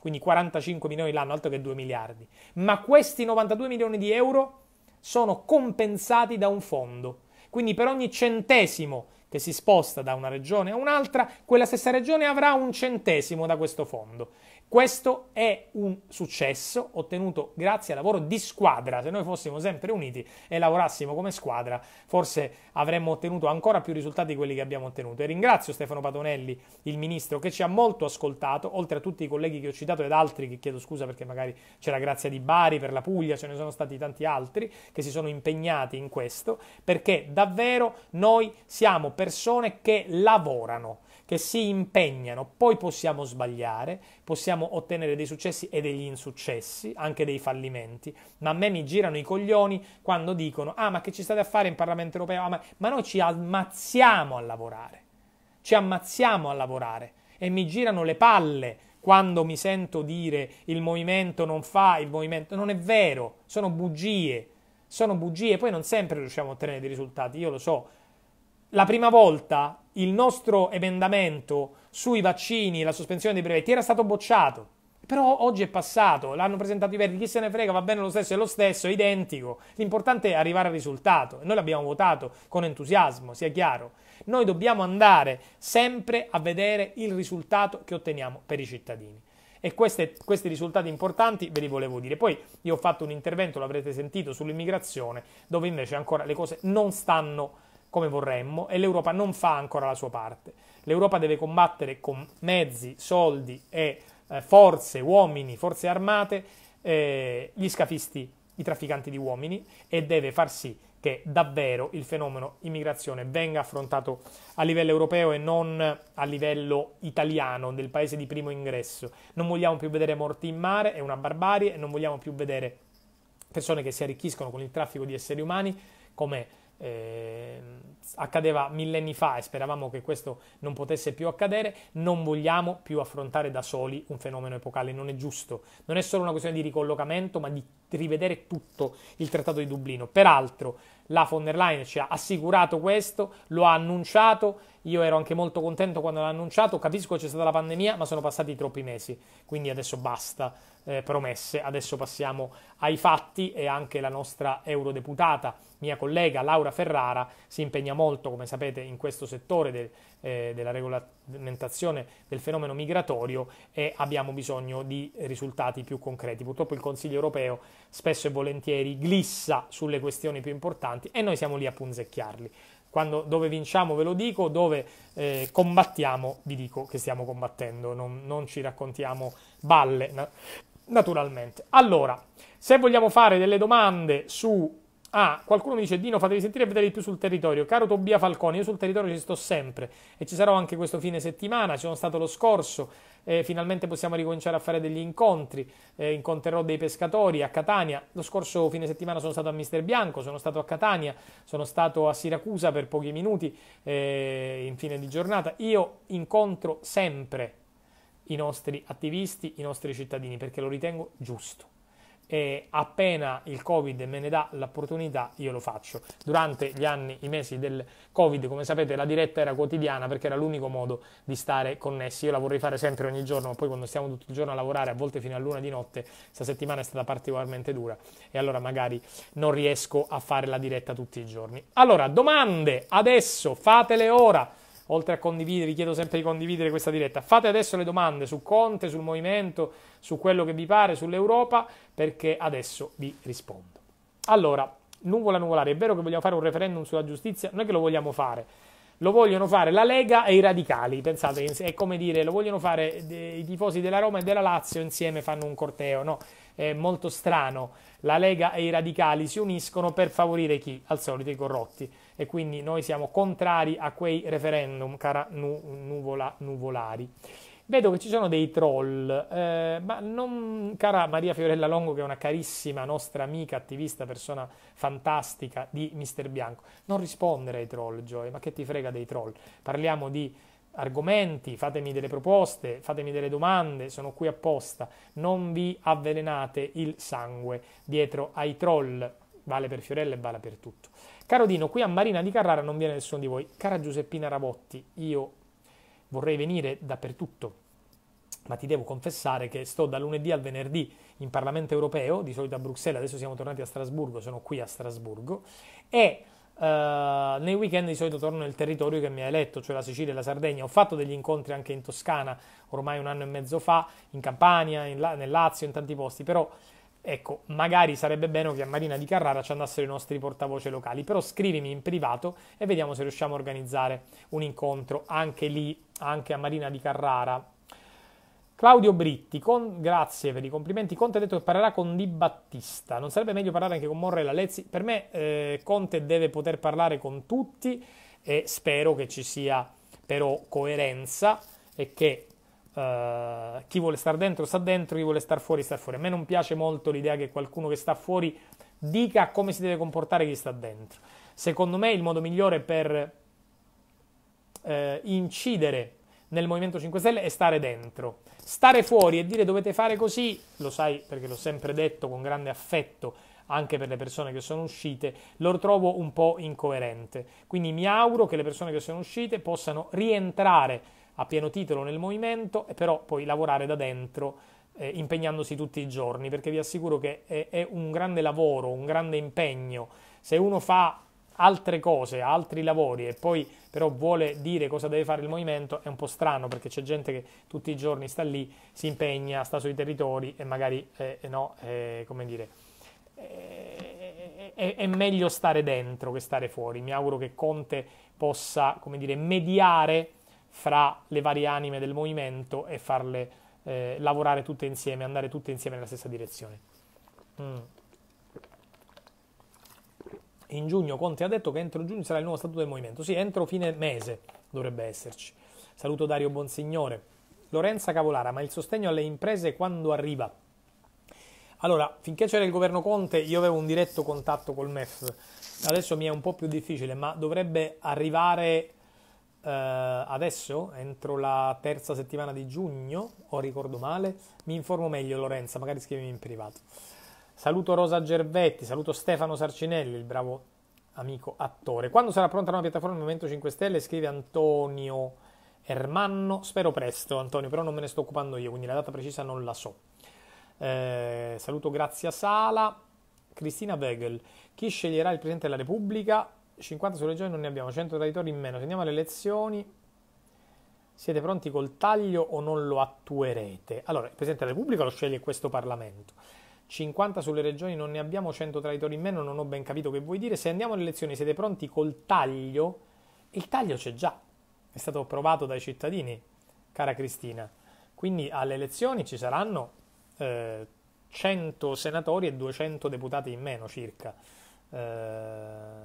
quindi 45 milioni l'anno, altro che 2 miliardi. Ma questi 92 milioni di euro sono compensati da un fondo. Quindi per ogni centesimo che si sposta da una regione a un'altra, quella stessa regione avrà un centesimo da questo fondo. Questo è un successo ottenuto grazie al lavoro di squadra. Se noi fossimo sempre uniti e lavorassimo come squadra, forse avremmo ottenuto ancora più risultati di quelli che abbiamo ottenuto. E ringrazio Stefano Patonelli, il ministro, che ci ha molto ascoltato, oltre a tutti i colleghi che ho citato ed altri che chiedo scusa perché magari c'era Grazia di Bari per la Puglia, ce ne sono stati tanti altri che si sono impegnati in questo, perché davvero noi siamo per persone che lavorano, che si impegnano, poi possiamo sbagliare, possiamo ottenere dei successi e degli insuccessi, anche dei fallimenti, ma a me mi girano i coglioni quando dicono ah ma che ci state a fare in Parlamento europeo, ah, ma... ma noi ci ammazziamo a lavorare, ci ammazziamo a lavorare e mi girano le palle quando mi sento dire il movimento non fa, il movimento non è vero, sono bugie, sono bugie, poi non sempre riusciamo a ottenere dei risultati, io lo so, la prima volta il nostro emendamento sui vaccini e la sospensione dei brevetti era stato bocciato. Però oggi è passato, l'hanno presentato i verdi, chi se ne frega, va bene lo stesso, è lo stesso, è identico. L'importante è arrivare al risultato. Noi l'abbiamo votato con entusiasmo, sia chiaro. Noi dobbiamo andare sempre a vedere il risultato che otteniamo per i cittadini. E queste, questi risultati importanti ve li volevo dire. Poi io ho fatto un intervento, l'avrete sentito, sull'immigrazione, dove invece ancora le cose non stanno come vorremmo e l'Europa non fa ancora la sua parte. L'Europa deve combattere con mezzi, soldi e eh, forze, uomini, forze armate, eh, gli scafisti, i trafficanti di uomini e deve far sì che davvero il fenomeno immigrazione venga affrontato a livello europeo e non a livello italiano, del paese di primo ingresso. Non vogliamo più vedere morti in mare, è una barbarie, e non vogliamo più vedere persone che si arricchiscono con il traffico di esseri umani come eh, accadeva millenni fa e speravamo che questo non potesse più accadere, non vogliamo più affrontare da soli un fenomeno epocale, non è giusto. Non è solo una questione di ricollocamento, ma di rivedere tutto il Trattato di Dublino. Peraltro la von der Leyen ci ha assicurato questo, lo ha annunciato, io ero anche molto contento quando l'ha annunciato, capisco che c'è stata la pandemia, ma sono passati troppi mesi, quindi adesso basta eh, promesse. Adesso passiamo ai fatti e anche la nostra eurodeputata, mia collega Laura Ferrara, si impegna molto, come sapete, in questo settore del, eh, della regolamentazione del fenomeno migratorio e abbiamo bisogno di risultati più concreti. Purtroppo il Consiglio europeo spesso e volentieri glissa sulle questioni più importanti e noi siamo lì a punzecchiarli. Quando, dove vinciamo ve lo dico, dove eh, combattiamo vi dico che stiamo combattendo, non, non ci raccontiamo balle. No? naturalmente. Allora, se vogliamo fare delle domande su... Ah, qualcuno mi dice, Dino, fatevi sentire e vedere di più sul territorio. Caro Tobia Falcone, io sul territorio ci sto sempre e ci sarò anche questo fine settimana, ci sono stato lo scorso, eh, finalmente possiamo ricominciare a fare degli incontri, eh, incontrerò dei pescatori a Catania, lo scorso fine settimana sono stato a Mister Bianco, sono stato a Catania, sono stato a Siracusa per pochi minuti eh, in fine di giornata. Io incontro sempre i nostri attivisti, i nostri cittadini, perché lo ritengo giusto. E appena il Covid me ne dà l'opportunità, io lo faccio. Durante gli anni, i mesi del Covid, come sapete, la diretta era quotidiana perché era l'unico modo di stare connessi. Io la vorrei fare sempre ogni giorno, ma poi quando stiamo tutto il giorno a lavorare, a volte fino a luna di notte, questa settimana è stata particolarmente dura e allora magari non riesco a fare la diretta tutti i giorni. Allora, domande adesso, fatele ora oltre a condividere, vi chiedo sempre di condividere questa diretta. Fate adesso le domande su Conte, sul movimento, su quello che vi pare, sull'Europa, perché adesso vi rispondo. Allora, nuvola nuvolare, è vero che vogliamo fare un referendum sulla giustizia? Noi che lo vogliamo fare. Lo vogliono fare la Lega e i radicali, pensate, è come dire, lo vogliono fare i tifosi della Roma e della Lazio insieme fanno un corteo, no? È molto strano. La Lega e i radicali si uniscono per favorire chi? Al solito i corrotti e quindi noi siamo contrari a quei referendum, cara nu- nuvola, nuvolari. Vedo che ci sono dei troll, eh, ma non, cara Maria Fiorella Longo, che è una carissima nostra amica, attivista, persona fantastica di Mister Bianco, non rispondere ai troll, Joy, ma che ti frega dei troll? Parliamo di argomenti, fatemi delle proposte, fatemi delle domande, sono qui apposta. Non vi avvelenate il sangue dietro ai troll, vale per Fiorella e vale per tutto. Caro Dino, qui a Marina di Carrara non viene nessuno di voi. Cara Giuseppina Rabotti, io vorrei venire dappertutto, ma ti devo confessare che sto da lunedì al venerdì in Parlamento europeo, di solito a Bruxelles, adesso siamo tornati a Strasburgo, sono qui a Strasburgo, e uh, nei weekend di solito torno nel territorio che mi ha eletto, cioè la Sicilia e la Sardegna. Ho fatto degli incontri anche in Toscana, ormai un anno e mezzo fa, in Campania, in La- nel Lazio, in tanti posti, però Ecco, magari sarebbe bene che a Marina di Carrara ci andassero i nostri portavoce locali, però scrivimi in privato e vediamo se riusciamo a organizzare un incontro anche lì, anche a Marina di Carrara. Claudio Britti, con... grazie per i complimenti. Conte ha detto che parlerà con Di Battista. Non sarebbe meglio parlare anche con Morrella Lezzi? Per me eh, Conte deve poter parlare con tutti e spero che ci sia però coerenza e che Uh, chi vuole stare dentro sta dentro, chi vuole star fuori sta fuori. A me non piace molto l'idea che qualcuno che sta fuori dica come si deve comportare chi sta dentro. Secondo me il modo migliore per uh, incidere nel Movimento 5 Stelle è stare dentro. Stare fuori e dire dovete fare così, lo sai perché l'ho sempre detto con grande affetto anche per le persone che sono uscite, lo trovo un po' incoerente. Quindi mi auguro che le persone che sono uscite possano rientrare a pieno titolo nel movimento e però poi lavorare da dentro eh, impegnandosi tutti i giorni perché vi assicuro che è, è un grande lavoro, un grande impegno. Se uno fa altre cose, altri lavori e poi però vuole dire cosa deve fare il movimento è un po' strano perché c'è gente che tutti i giorni sta lì, si impegna, sta sui territori e magari eh, eh no, eh, come dire, eh, è, è, meglio stare dentro che stare fuori. Mi auguro che Conte possa, come dire, mediare fra le varie anime del movimento e farle eh, lavorare tutte insieme, andare tutte insieme nella stessa direzione. Mm. In giugno Conte ha detto che entro giugno sarà il nuovo statuto del movimento. Sì, entro fine mese dovrebbe esserci. Saluto Dario Bonsignore. Lorenza Cavolara, ma il sostegno alle imprese quando arriva? Allora, finché c'era il governo Conte, io avevo un diretto contatto col MEF. Adesso mi è un po' più difficile, ma dovrebbe arrivare Uh, adesso, entro la terza settimana di giugno, o ricordo male, mi informo meglio Lorenza, magari scrivimi in privato. Saluto Rosa Gervetti, saluto Stefano Sarcinelli, il bravo amico attore. Quando sarà pronta la nuova piattaforma del Movimento 5 Stelle, scrive Antonio Ermanno, spero presto Antonio, però non me ne sto occupando io, quindi la data precisa non la so. Uh, saluto Grazia Sala, Cristina Wegel, chi sceglierà il Presidente della Repubblica? 50 sulle regioni non ne abbiamo, 100 traditori in meno. Se andiamo alle elezioni, siete pronti col taglio o non lo attuerete? Allora, il Presidente della Repubblica lo sceglie questo Parlamento. 50 sulle regioni non ne abbiamo, 100 traditori in meno, non ho ben capito che vuoi dire. Se andiamo alle elezioni siete pronti col taglio? Il taglio c'è già, è stato approvato dai cittadini, cara Cristina. Quindi alle elezioni ci saranno eh, 100 senatori e 200 deputati in meno circa. Eh,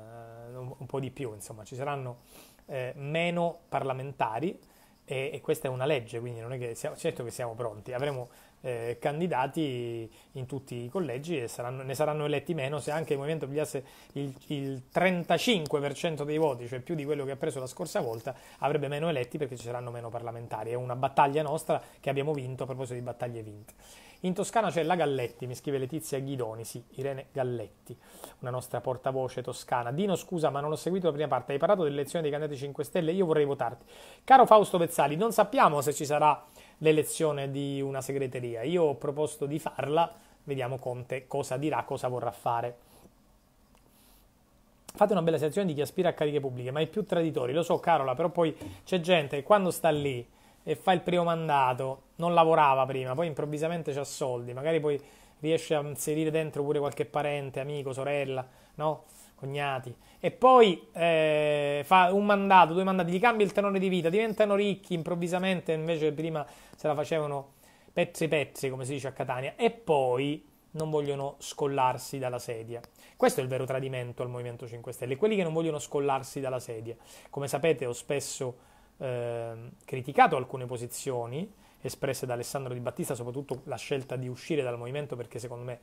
un po' di più, insomma ci saranno eh, meno parlamentari e, e, questa è una legge, quindi non è che siamo, certo che siamo pronti, avremo eh, candidati in tutti i collegi e saranno, ne saranno eletti meno se anche il Movimento pigliasse il, il 35% dei voti, cioè più di quello che ha preso la scorsa volta, avrebbe meno eletti perché ci saranno meno parlamentari. È una battaglia nostra che abbiamo vinto a proposito di battaglie vinte. In Toscana c'è la Galletti, mi scrive Letizia Ghidoni, sì, Irene Galletti, una nostra portavoce toscana. Dino, scusa, ma non ho seguito la prima parte. Hai parlato dell'elezione dei candidati 5 Stelle, io vorrei votarti. Caro Fausto Vezzali, non sappiamo se ci sarà l'elezione di una segreteria. Io ho proposto di farla, vediamo Conte cosa dirà, cosa vorrà fare. Fate una bella selezione di chi aspira a cariche pubbliche, ma i più traditori, lo so Carola, però poi c'è gente che quando sta lì e fa il primo mandato, non lavorava prima, poi improvvisamente c'ha soldi, magari poi riesce a inserire dentro pure qualche parente, amico, sorella, no? cognati, e poi eh, fa un mandato, due mandati, gli cambia il tenore di vita, diventano ricchi improvvisamente, invece prima se la facevano pezzi pezzi, come si dice a Catania, e poi non vogliono scollarsi dalla sedia. Questo è il vero tradimento al Movimento 5 Stelle, quelli che non vogliono scollarsi dalla sedia. Come sapete ho spesso Ehm, criticato alcune posizioni espresse da Alessandro Di Battista, soprattutto la scelta di uscire dal movimento perché secondo me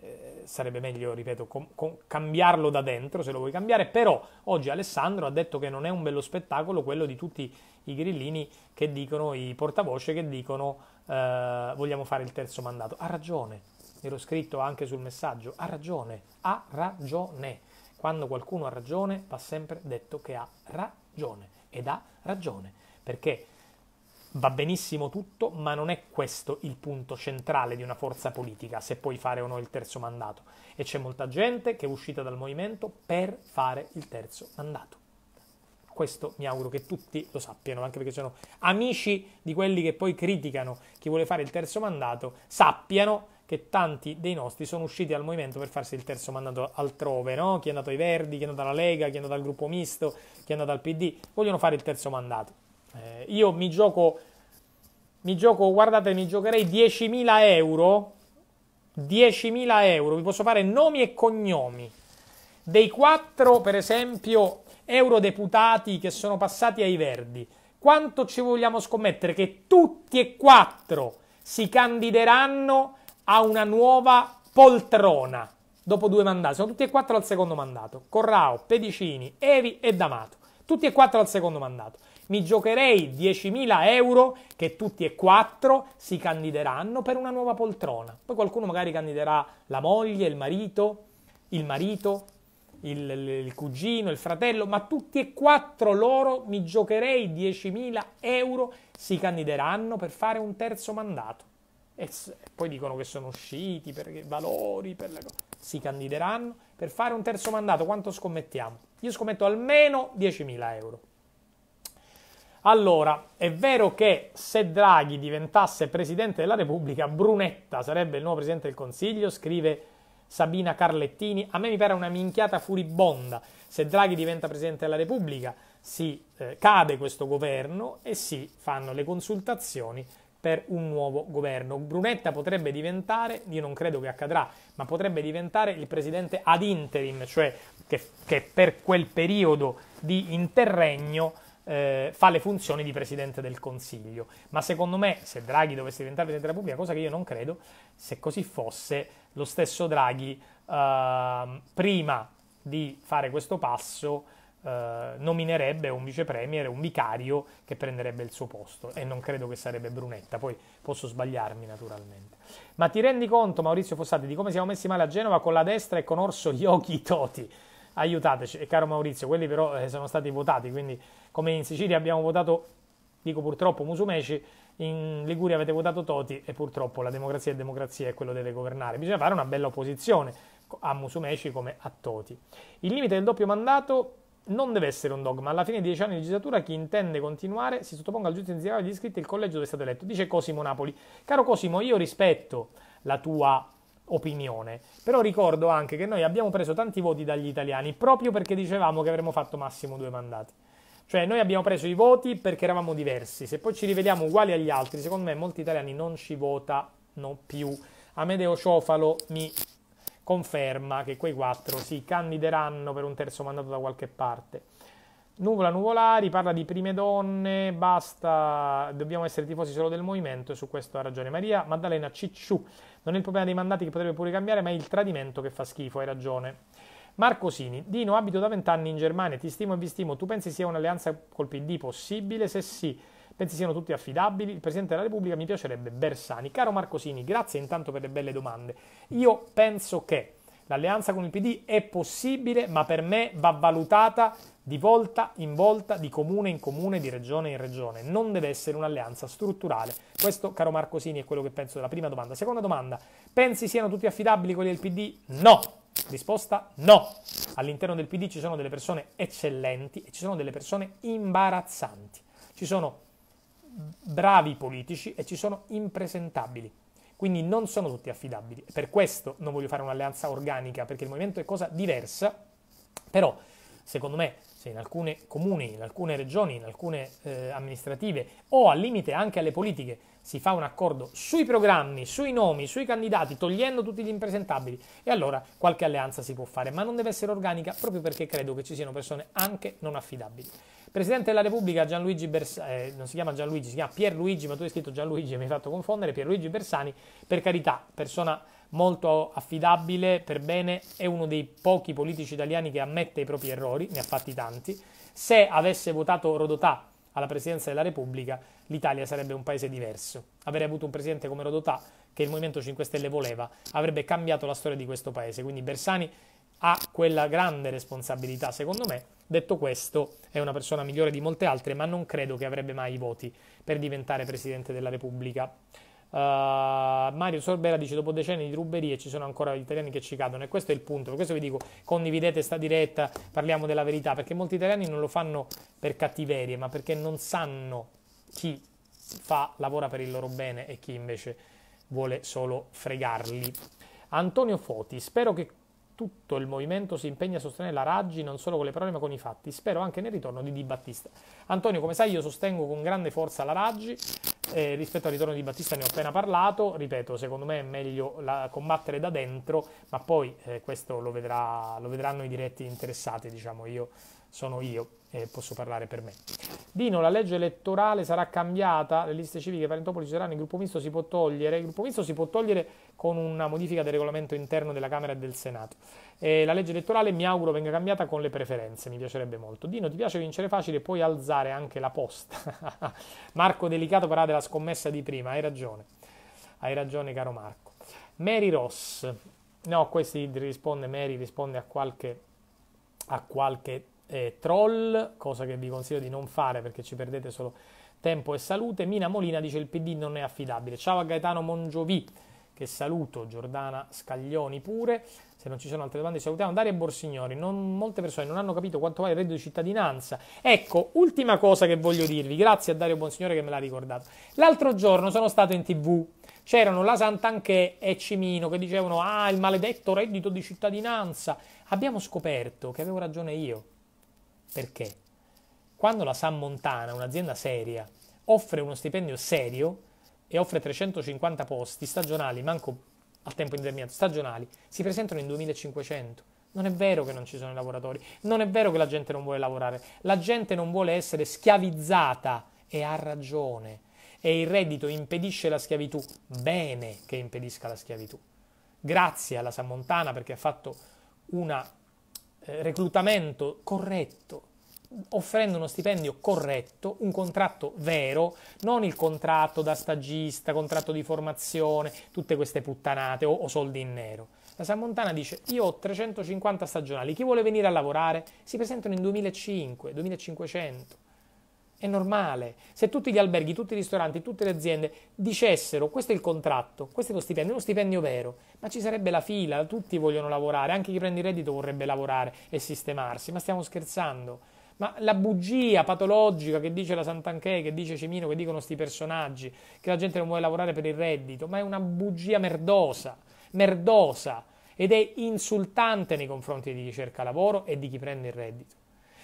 eh, sarebbe meglio, ripeto, com- com- cambiarlo da dentro se lo vuoi cambiare, però oggi Alessandro ha detto che non è un bello spettacolo quello di tutti i grillini che dicono, i portavoce che dicono eh, vogliamo fare il terzo mandato. Ha ragione, ero scritto anche sul messaggio, ha ragione, ha ragione. Quando qualcuno ha ragione va sempre detto che ha ragione ed ha ragione, perché va benissimo tutto, ma non è questo il punto centrale di una forza politica, se puoi fare o no il terzo mandato. E c'è molta gente che è uscita dal movimento per fare il terzo mandato. Questo mi auguro che tutti lo sappiano, anche perché sono amici di quelli che poi criticano chi vuole fare il terzo mandato, sappiano che tanti dei nostri sono usciti al movimento per farsi il terzo mandato altrove, no? chi è andato ai Verdi, chi è andato alla Lega, chi è andato al gruppo misto, chi è andato al PD, vogliono fare il terzo mandato. Eh, io mi gioco, mi gioco, guardate, mi giocherei 10.000 euro, 10.000 euro, vi posso fare nomi e cognomi, dei quattro, per esempio, eurodeputati che sono passati ai Verdi, quanto ci vogliamo scommettere che tutti e quattro si candideranno a una nuova poltrona dopo due mandati. Sono tutti e quattro al secondo mandato. Corrao, Pedicini, Evi e D'Amato. Tutti e quattro al secondo mandato. Mi giocherei 10.000 euro che tutti e quattro si candideranno per una nuova poltrona. Poi qualcuno magari candiderà la moglie, il marito, il marito, il, il, cugino, il fratello, ma tutti e quattro loro, mi giocherei 10.000 euro, si candideranno per fare un terzo mandato e poi dicono che sono usciti per i valori, per le cose. Si candideranno per fare un terzo mandato. Quanto scommettiamo? Io scommetto almeno 10.000 euro. Allora, è vero che se Draghi diventasse presidente della Repubblica, Brunetta sarebbe il nuovo presidente del Consiglio, scrive Sabina Carlettini. A me mi pare una minchiata furibonda. Se Draghi diventa presidente della Repubblica, si eh, cade questo governo e si fanno le consultazioni per un nuovo governo. Brunetta potrebbe diventare, io non credo che accadrà, ma potrebbe diventare il presidente ad interim, cioè che, che per quel periodo di interregno eh, fa le funzioni di presidente del Consiglio. Ma secondo me, se Draghi dovesse diventare presidente della Repubblica, cosa che io non credo, se così fosse, lo stesso Draghi eh, prima di fare questo passo eh, nominerebbe un vicepremier, un vicario che prenderebbe il suo posto e non credo che sarebbe Brunetta, poi posso sbagliarmi naturalmente. Ma ti rendi conto Maurizio Fossati di come siamo messi male a Genova con la destra e con Orso gli occhi toti? Aiutateci, e caro Maurizio, quelli però eh, sono stati votati, quindi come in Sicilia abbiamo votato, dico purtroppo, Musumeci, in Liguria avete votato Toti e purtroppo la democrazia è democrazia e quello deve governare. Bisogna fare una bella opposizione a Musumeci come a Toti. Il limite del doppio mandato non deve essere un dogma. Alla fine di dieci anni di legislatura, chi intende continuare si sottoponga al giudizio iniziale degli iscritti del collegio dove è stato eletto. Dice Cosimo Napoli. Caro Cosimo, io rispetto la tua opinione, però ricordo anche che noi abbiamo preso tanti voti dagli italiani proprio perché dicevamo che avremmo fatto massimo due mandati. Cioè noi abbiamo preso i voti perché eravamo diversi, se poi ci rivediamo uguali agli altri, secondo me molti italiani non ci votano più. Amedeo Ciofalo mi conferma che quei quattro si candideranno per un terzo mandato da qualche parte. Nuvola Nuvolari parla di prime donne, basta, dobbiamo essere tifosi solo del movimento e su questo ha ragione Maria. Maddalena Cicciù, non è il problema dei mandati che potrebbe pure cambiare, ma è il tradimento che fa schifo, hai ragione. Marco Sini, Dino, abito da vent'anni in Germania, ti stimo e vi stimo, tu pensi sia un'alleanza col PD possibile? Se sì, Pensi siano tutti affidabili? Il Presidente della Repubblica mi piacerebbe Bersani. Caro Marcosini, grazie intanto per le belle domande. Io penso che l'alleanza con il PD è possibile, ma per me va valutata di volta in volta, di comune in comune, di regione in regione. Non deve essere un'alleanza strutturale. Questo, caro Marcosini, è quello che penso della prima domanda. Seconda domanda, pensi siano tutti affidabili quelli del PD? No. Risposta no. All'interno del PD ci sono delle persone eccellenti e ci sono delle persone imbarazzanti. Ci sono bravi politici e ci sono impresentabili. Quindi non sono tutti affidabili. Per questo non voglio fare un'alleanza organica, perché il movimento è cosa diversa, però secondo me se in alcuni comuni, in alcune regioni, in alcune eh, amministrative o al limite anche alle politiche si fa un accordo sui programmi, sui nomi, sui candidati, togliendo tutti gli impresentabili e allora qualche alleanza si può fare, ma non deve essere organica proprio perché credo che ci siano persone anche non affidabili. Presidente della Repubblica Gianluigi Bersani, eh, non si chiama Gianluigi, si chiama Pierluigi, ma tu hai scritto Gianluigi e mi hai fatto confondere, Pierluigi Bersani, per carità, persona molto affidabile, per bene, è uno dei pochi politici italiani che ammette i propri errori, ne ha fatti tanti. Se avesse votato Rodotà alla presidenza della Repubblica, l'Italia sarebbe un paese diverso. Avrei avuto un presidente come Rodotà, che il Movimento 5 Stelle voleva, avrebbe cambiato la storia di questo paese. Quindi Bersani ha quella grande responsabilità, secondo me, Detto questo, è una persona migliore di molte altre, ma non credo che avrebbe mai i voti per diventare Presidente della Repubblica. Uh, Mario Sorbera dice dopo decenni di ruberie ci sono ancora gli italiani che ci cadono e questo è il punto, per questo vi dico condividete sta diretta, parliamo della verità perché molti italiani non lo fanno per cattiverie ma perché non sanno chi fa, lavora per il loro bene e chi invece vuole solo fregarli. Antonio Foti, spero che tutto il movimento si impegna a sostenere la Raggi non solo con le parole ma con i fatti. Spero anche nel ritorno di Di Battista. Antonio, come sai, io sostengo con grande forza la Raggi. Eh, rispetto al ritorno di Battista ne ho appena parlato. Ripeto, secondo me è meglio la, combattere da dentro, ma poi eh, questo lo, vedrà, lo vedranno i diretti interessati, diciamo io sono io e posso parlare per me. Dino, la legge elettorale sarà cambiata, le liste civiche per Entopoli ci saranno, il gruppo misto si può togliere, il gruppo misto si può togliere con una modifica del regolamento interno della Camera e del Senato. E la legge elettorale mi auguro venga cambiata con le preferenze, mi piacerebbe molto. Dino, ti piace vincere facile puoi alzare anche la posta. Marco Delicato parla della scommessa di prima, hai ragione, hai ragione caro Marco. Mary Ross, no, questi risponde, Mary risponde a qualche, a qualche eh, troll, cosa che vi consiglio di non fare perché ci perdete solo tempo e salute. Mina Molina dice il PD non è affidabile. Ciao a Gaetano Mongiovi che saluto, Giordana Scaglioni pure. Se non ci sono altre domande salutiamo Dario Borsignori. Non, molte persone non hanno capito quanto vale il reddito di cittadinanza. Ecco, ultima cosa che voglio dirvi, grazie a Dario Bonsignore che me l'ha ricordato. L'altro giorno sono stato in tv c'erano la Sant'Anchè e Cimino che dicevano ah il maledetto reddito di cittadinanza. Abbiamo scoperto che avevo ragione io. Perché? Quando la San Montana, un'azienda seria, offre uno stipendio serio e offre 350 posti stagionali, manco a tempo indeterminato, stagionali, si presentano in 2500. Non è vero che non ci sono i lavoratori, non è vero che la gente non vuole lavorare, la gente non vuole essere schiavizzata e ha ragione. E il reddito impedisce la schiavitù, bene che impedisca la schiavitù. Grazie alla Montana perché ha fatto una eh, reclutamento corretto, offrendo uno stipendio corretto, un contratto vero, non il contratto da stagista, contratto di formazione, tutte queste puttanate o, o soldi in nero. La Montana dice: Io ho 350 stagionali, chi vuole venire a lavorare? Si presentano in 2005, 2500. È normale. Se tutti gli alberghi, tutti i ristoranti, tutte le aziende dicessero questo è il contratto, questo è lo stipendio, è uno stipendio vero, ma ci sarebbe la fila, tutti vogliono lavorare, anche chi prende il reddito vorrebbe lavorare e sistemarsi, ma stiamo scherzando. Ma la bugia patologica che dice la Santanchè, che dice Cimino, che dicono questi personaggi, che la gente non vuole lavorare per il reddito, ma è una bugia merdosa, merdosa, ed è insultante nei confronti di chi cerca lavoro e di chi prende il reddito.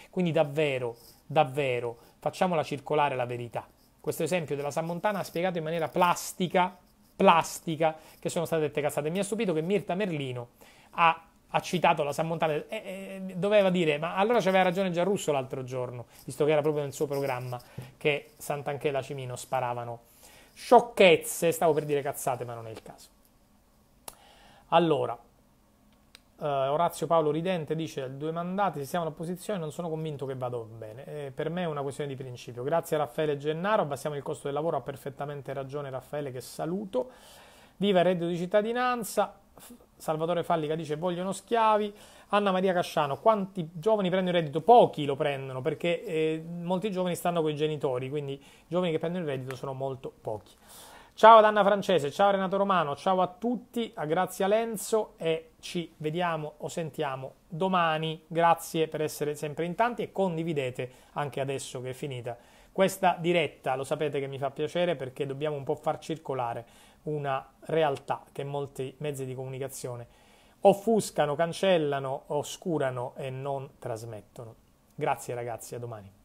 Quindi davvero, davvero, facciamola circolare la verità. Questo esempio della Montana ha spiegato in maniera plastica, plastica, che sono state dette cazzate. Mi ha stupito che Mirta Merlino ha, ha citato la Sammontana, e, eh, e, eh, doveva dire, ma allora c'aveva ragione Giarrusso l'altro giorno, visto che era proprio nel suo programma, che Sant'Anchè e Lacimino sparavano sciocchezze, stavo per dire cazzate, ma non è il caso. Allora, Uh, Orazio Paolo Ridente dice: Due mandati, se siamo in opposizione, non sono convinto che vada bene. Eh, per me è una questione di principio. Grazie a Raffaele Gennaro, abbassiamo il costo del lavoro. Ha perfettamente ragione Raffaele, che saluto. Viva il reddito di cittadinanza. Salvatore Fallica dice: Vogliono schiavi. Anna Maria Casciano, quanti giovani prendono il reddito? Pochi lo prendono perché eh, molti giovani stanno con i genitori, quindi i giovani che prendono il reddito sono molto pochi. Ciao ad Anna Francese, ciao Renato Romano, ciao a tutti, a Grazia Lenzo e ci vediamo o sentiamo domani. Grazie per essere sempre in tanti e condividete anche adesso che è finita questa diretta. Lo sapete che mi fa piacere perché dobbiamo un po' far circolare una realtà che molti mezzi di comunicazione offuscano, cancellano, oscurano e non trasmettono. Grazie ragazzi, a domani.